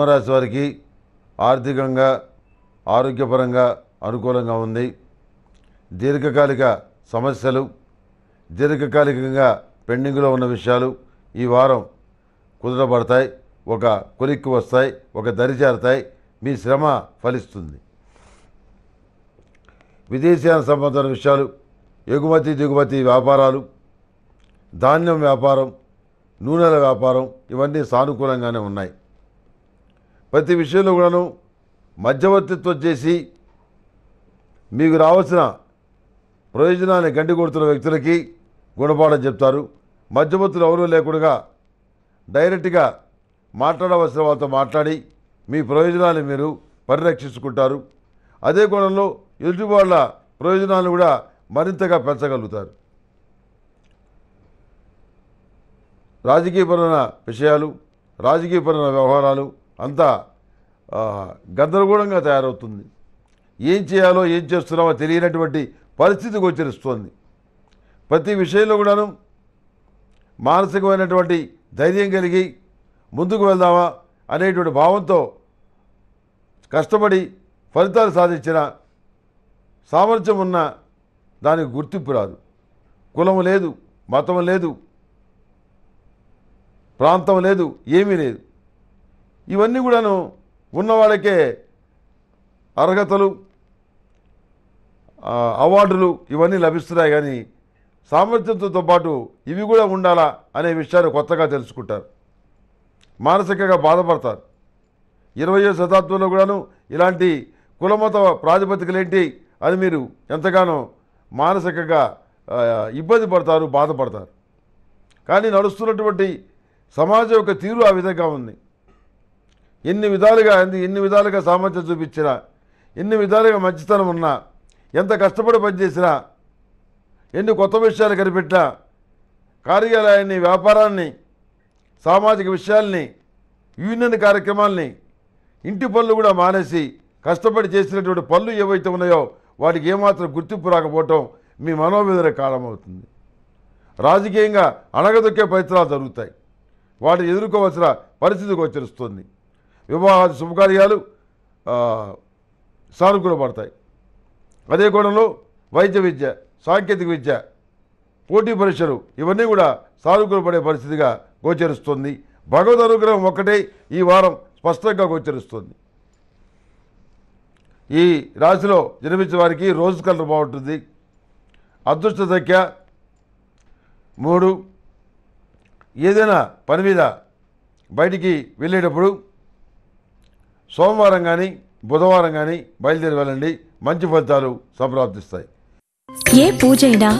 సింహరాశి వారికి ఆర్థికంగా ఆరోగ్యపరంగా అనుకూలంగా ఉంది దీర్ఘకాలిక సమస్యలు దీర్ఘకాలికంగా పెండింగ్లో ఉన్న విషయాలు ఈ వారం కుదరబడతాయి ఒక కొలిక్కి వస్తాయి ఒక దరి చేరతాయి మీ శ్రమ ఫలిస్తుంది విదేశాలకు సంబంధించిన విషయాలు ఎగుమతి దిగుమతి వ్యాపారాలు ధాన్యం వ్యాపారం నూనెల వ్యాపారం ఇవన్నీ సానుకూలంగానే ఉన్నాయి ప్రతి విషయంలో కూడాను మధ్యవర్తిత్వం చేసి మీకు రావాల్సిన ప్రయోజనాన్ని గండి కొడుతున్న వ్యక్తులకి గుణపాఠం చెప్తారు మధ్యవర్తులు ఎవరూ లేకుండా డైరెక్ట్గా మాట్లాడవలసిన వాళ్ళతో మాట్లాడి మీ ప్రయోజనాన్ని మీరు పరిరక్షించుకుంటారు అదే కోణంలో ఎదుటి వాళ్ళ ప్రయోజనాలను కూడా మరింతగా పెంచగలుగుతారు రాజకీయపరమైన విషయాలు రాజకీయపరమైన వ్యవహారాలు అంత గందరగోళంగా తయారవుతుంది ఏం చేయాలో ఏం చేస్తున్నామో తెలియనటువంటి పరిస్థితి గోచరిస్తోంది ప్రతి విషయంలో కూడాను మానసికమైనటువంటి ధైర్యం కలిగి ముందుకు వెళ్దామా అనేటువంటి భావంతో కష్టపడి ఫలితాలు సాధించిన సామర్థ్యం ఉన్న దానికి గుర్తింపు రాదు కులం లేదు మతం లేదు ప్రాంతం లేదు ఏమీ లేదు ఇవన్నీ కూడాను ఉన్నవాళ్ళకే అర్హతలు అవార్డులు ఇవన్నీ లభిస్తున్నాయి కానీ సామర్థ్యంతో పాటు ఇవి కూడా ఉండాలా అనే విషయాన్ని కొత్తగా తెలుసుకుంటారు మానసికంగా బాధపడతారు ఇరవయో శతాబ్దంలో కూడాను ఇలాంటి కులమత ఏంటి అని మీరు ఎంతగానో మానసికంగా ఇబ్బంది పడతారు బాధపడతారు కానీ నడుస్తున్నటువంటి సమాజం యొక్క తీరు ఆ విధంగా ఉంది ఎన్ని విధాలుగా ఎన్ని విధాలుగా సామర్థ్యం చూపించినా ఎన్ని విధాలుగా మంచితనం ఉన్నా ఎంత కష్టపడి పనిచేసినా ఎన్ని కొత్త విషయాలు కనిపెట్టినా కార్యాలయాన్ని వ్యాపారాన్ని సామాజిక విషయాల్ని యూనియన్ కార్యక్రమాల్ని ఇంటి పనులు కూడా మానేసి కష్టపడి చేసినటువంటి పనులు ఏవైతే ఉన్నాయో వాటికి ఏమాత్రం గుర్తింపు రాకపోవటం మీ మనోవేదన కారణమవుతుంది రాజకీయంగా అణగదొక్కే పరిత్రాలు జరుగుతాయి వాటిని ఎదుర్కోవాల్సిన పరిస్థితి గోచరిస్తుంది వివాహాది శుభకార్యాలు సానుకూలపడతాయి అదే కోణంలో వైద్య విద్య సాంకేతిక విద్య పోటీ పరీక్షలు ఇవన్నీ కూడా సానుకూలపడే పరిస్థితిగా గోచరిస్తుంది భగవద్ అనుగ్రహం ఒక్కటే ఈ వారం స్పష్టంగా గోచరిస్తుంది ఈ రాశిలో జన్మించిన వారికి రోజు కలర్ బాగుంటుంది అదృష్ట సంఖ్య మూడు ఏదైనా పని మీద బయటికి వెళ్ళేటప్పుడు సోమవారం కానీ బుధవారం కానీ బయలుదేరి వెళ్ళండి మంచి ఫలితాలు సంప్రాప్తిస్తాయి ఏ పూజైనా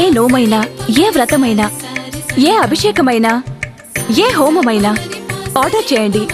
ఏ నోమైనా ఏ వ్రతమైనా ఏ అభిషేకమైనా ఏ హోమమైనా ఆర్డర్ చేయండి